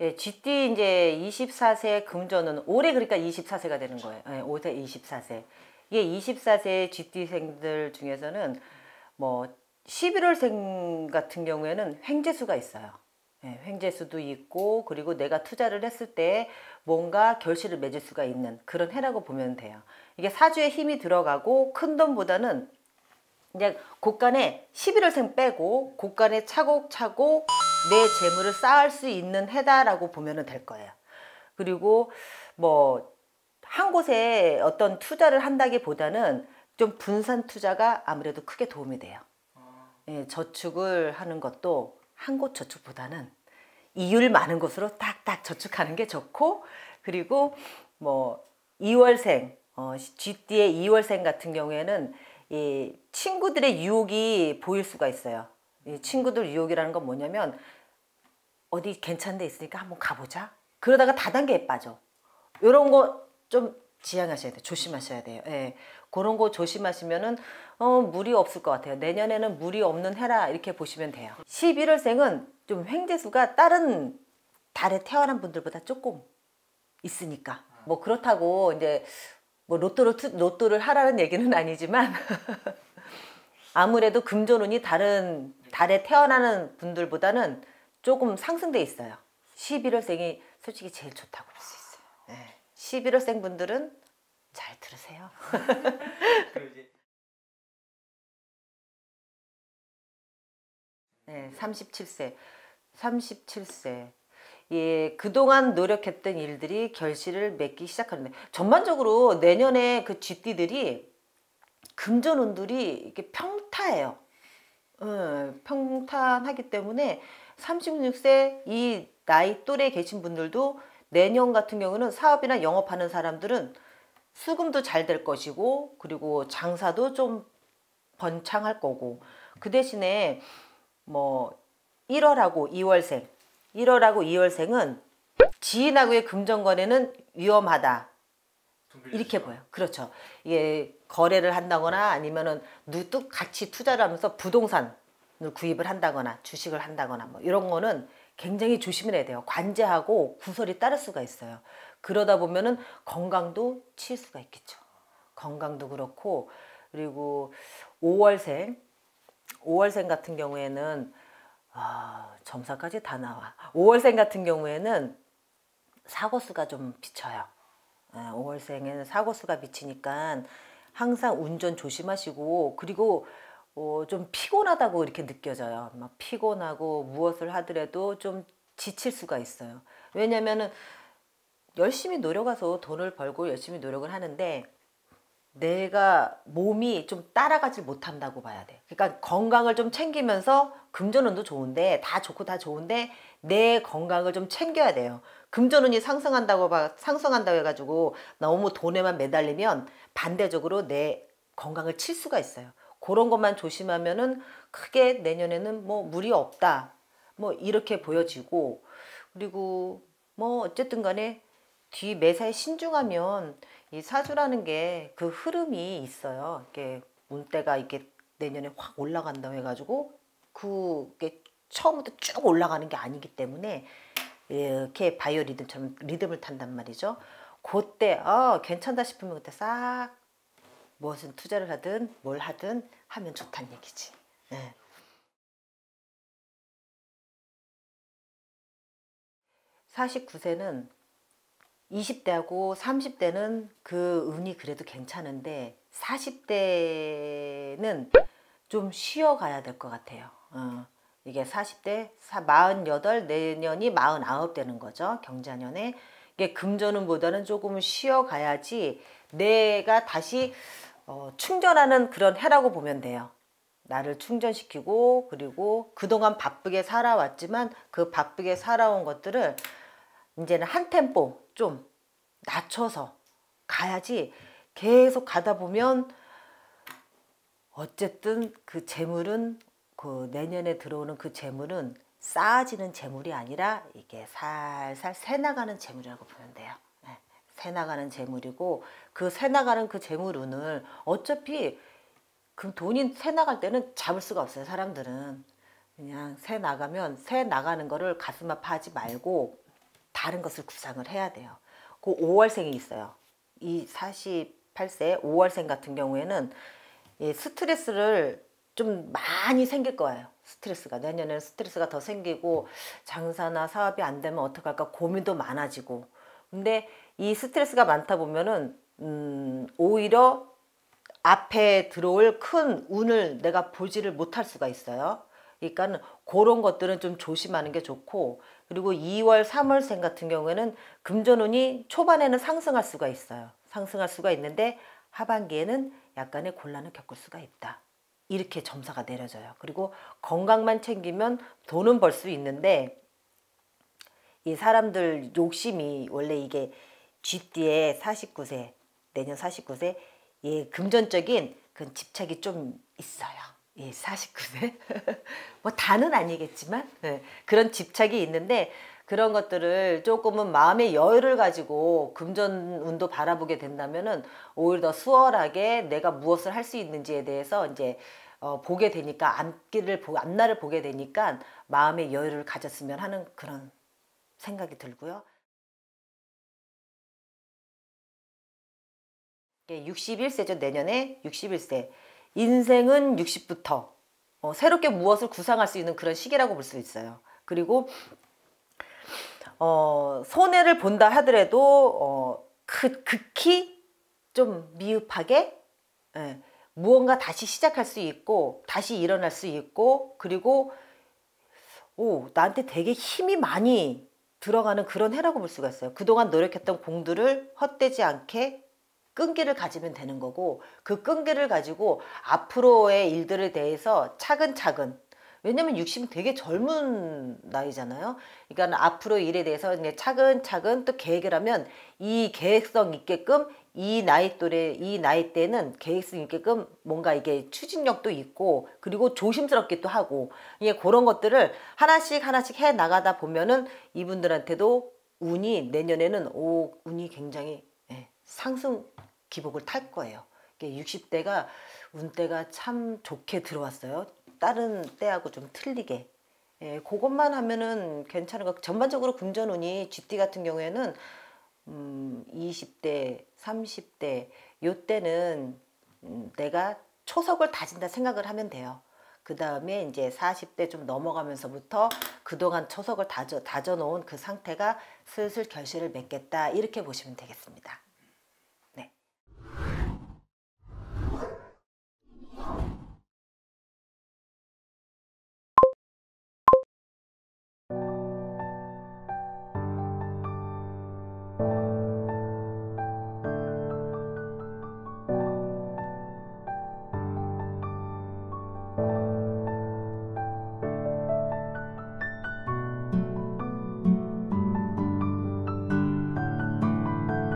예, GT 이제 24세 금전은 올해 그러니까 24세가 되는 거예요. 예, 올해 24세. 이게 24세 GT생들 중에서는 뭐 11월생 같은 경우에는 횡재수가 있어요. 예, 횡재수도 있고 그리고 내가 투자를 했을 때 뭔가 결실을 맺을 수가 있는 그런 해라고 보면 돼요. 이게 사주에 힘이 들어가고 큰 돈보다는 이제 곳간에 11월생 빼고 곳간에 차곡차곡 내 재물을 쌓을 수 있는 해다라고 보면 될 거예요. 그리고 뭐 한 곳에 어떤 투자를 한다기보다는 좀 분산 투자가 아무래도 크게 도움이 돼요. 예, 저축을 하는 것도 한 곳 저축보다는 이율 많은 곳으로 딱딱 저축하는 게 좋고 그리고 뭐 2월생 어, 쥐띠의 2월생 같은 경우에는 이 친구들의 유혹이 보일 수가 있어요. 이 친구들 유혹이라는 건 뭐냐면 어디 괜찮은 데 있으니까 한번 가보자. 그러다가 다단계에 빠져. 이런 거 좀 지양하셔야 돼요. 조심하셔야 돼요. 예. 그런 거 조심하시면은 어, 무리 없을 것 같아요. 내년에는 무리 없는 해라 이렇게 보시면 돼요. 11월생은 좀 횡재수가 다른 달에 태어난 분들보다 조금 있으니까 뭐 그렇다고 이제 뭐 로또로 로또를 하라는 얘기는 아니지만 아무래도 금전운이 다른 달에 태어나는 분들보다는 조금 상승돼 있어요. 11월생이 솔직히 제일 좋다고 볼 수 있어요. 네. 11월생 분들은 잘 들으세요. 네, 37세. 37세. 예, 그동안 노력했던 일들이 결실을 맺기 시작하는데 전반적으로 내년에 그 쥐띠들이 금전운들이 이렇게 평타예요. 어, 평탄하기 때문에 36세 이 나이 또래에 계신 분들도 내년 같은 경우는 사업이나 영업하는 사람들은 수금도 잘 될 것이고 그리고 장사도 좀 번창할 거고 그 대신에 뭐 1월하고 2월생 1월하고 2월생은 지인하고의 금전거래는 위험하다 이렇게 보여 그렇죠 이게 예, 거래를 한다거나 아니면은 누뚝 같이 투자를 하면서 부동산을 구입을 한다거나 주식을 한다거나 뭐 이런 거는 굉장히 조심을 해야 돼요. 관제하고 구설이 따를 수가 있어요. 그러다 보면은 건강도 치 수가 있겠죠. 건강도 그렇고 그리고 5월생 5월생 같은 경우에는 아, 점사까지 다 나와. 5월생 같은 경우에는 사고수가 좀 비쳐요. 5월생에는 예, 사고수가 비치니까 항상 운전 조심하시고 그리고 어, 좀 피곤하다고 이렇게 느껴져요. 막 피곤하고 무엇을 하더라도 좀 지칠 수가 있어요. 왜냐면은 열심히 노력해서 돈을 벌고 열심히 노력을 하는데 내가 몸이 좀따라가지 못한다고 봐야 돼. 그러니까 건강을 좀 챙기면서 금전운도 좋은데 다 좋고 다 좋은데 내 건강을 좀 챙겨야 돼요. 금전운이 상승한다고 봐 상승한다고 해가지고 너무 돈에만 매달리면 반대적으로 내 건강을 칠 수가 있어요. 그런 것만 조심하면은 크게 내년에는 뭐 무리 없다. 뭐 이렇게 보여지고 그리고 뭐 어쨌든 간에 뒤 매사에 신중하면 이 사주라는 게 그 흐름이 있어요. 이게 운대가 이게 내년에 확올라간다 해가지고 그게 처음부터 쭉 올라가는 게 아니기 때문에 이렇게 바이오 리듬처럼 리듬을 탄단 말이죠. 그때 어 괜찮다 싶으면 그때 싹무엇은 투자를 하든 뭘 하든 하면 좋다는 얘기지. 네. 사십 세는 2 0 대하고 3 0 대는그 운이 그래도 괜찮은데 4 0 대는좀 쉬어가야 될 것 같아요. 어. 이게 4 0대 48, 내년이 49 되는 거죠. 경자년에. 이게 금전은보다는 조금 쉬어가야지 내가 다시 어, 충전하는 그런 해라고 보면 돼요. 나를 충전시키고 그리고 그동안 바쁘게 살아왔지만 그 바쁘게 살아온 것들을 이제는 한 템포 좀 낮춰서 가야지 계속 가다 보면 어쨌든 그 재물은 그 내년에 들어오는 그 재물은 쌓아지는 재물이 아니라 이게 살살 새나가는 재물이라고 보면 돼요. 네. 새나가는 재물이고 그 새나가는 그 재물운을 어차피 그 돈이 새나갈 때는 잡을 수가 없어요. 사람들은. 그냥 새 나가면 새 나가는 거를 가슴 아파하지 말고 다른 것을 구상을 해야 돼요. 그 5월생이 있어요. 이 48세 5월생 같은 경우에는 스트레스를 좀 많이 생길 거예요. 스트레스가 내년에는 스트레스가 더 생기고 장사나 사업이 안 되면 어떡할까 고민도 많아지고 근데 이 스트레스가 많다 보면은 음 오히려 앞에 들어올 큰 운을 내가 보지를 못할 수가 있어요 그러니까 그런 것들은 좀 조심하는 게 좋고 그리고 2월 3월생 같은 경우에는 금전운이 초반에는 상승할 수가 있어요 상승할 수가 있는데 하반기에는 약간의 곤란을 겪을 수가 있다 이렇게 점사가 내려져요. 그리고 건강만 챙기면 돈은 벌 수 있는데 이 사람들 욕심이 원래 이게 쥐띠에 49세 내년 49세 예, 금전적인 그 집착이 좀 있어요. 예, 49세 뭐 다는 아니겠지만 예, 그런 집착이 있는데 그런 것들을 조금은 마음의 여유를 가지고 금전운도 바라보게 된다면은 오히려 더 수월하게 내가 무엇을 할 수 있는지에 대해서 이제 어, 보게 되니까 앞길을 보, 앞날을 보게 되니까 마음의 여유를 가졌으면 하는 그런 생각이 들고요. 61세죠. 예, 내년에 61세. 인생은 60부터 어, 새롭게 무엇을 구상할 수 있는 그런 시기라고 볼 수 있어요. 그리고 어, 손해를 본다 하더라도 어, 그, 극히 좀 미흡하게 예, 무언가 다시 시작할 수 있고 다시 일어날 수 있고 그리고 오 나한테 되게 힘이 많이 들어가는 그런 해라고 볼 수가 있어요. 그동안 노력했던 공들을 헛되지 않게 끈기를 가지면 되는 거고 그 끈기를 가지고 앞으로의 일들에 대해서 차근차근 왜냐면 6 0은 되게 젊은 나이잖아요. 그러니까 앞으로 일에 대해서 이제 차근차근 또 계획을 하면 이 계획성 있게끔 이 나이 또래 이 나이 때는 계획성 있게끔 뭔가 이게 추진력도 있고 그리고 조심스럽기도 하고 예, 게 그런 것들을 하나씩 하나씩 해 나가다 보면은 이분들한테도 운이 내년에는 오 운이 굉장히 예, 상승 기복을 탈 거예요. 60대가 운때가 참 좋게 들어왔어요. 다른 때하고 좀 틀리게 예, 그것만 하면은 괜찮은 것 전반적으로 금전운이 GT 같은 경우에는 음, 20대, 30대 요때는 음, 내가 초석을 다진다 생각을 하면 돼요. 그 다음에 이제 40대 좀 넘어가면서부터 그동안 초석을 다져, 다져놓은 그 상태가 슬슬 결실을 맺겠다 이렇게 보시면 되겠습니다.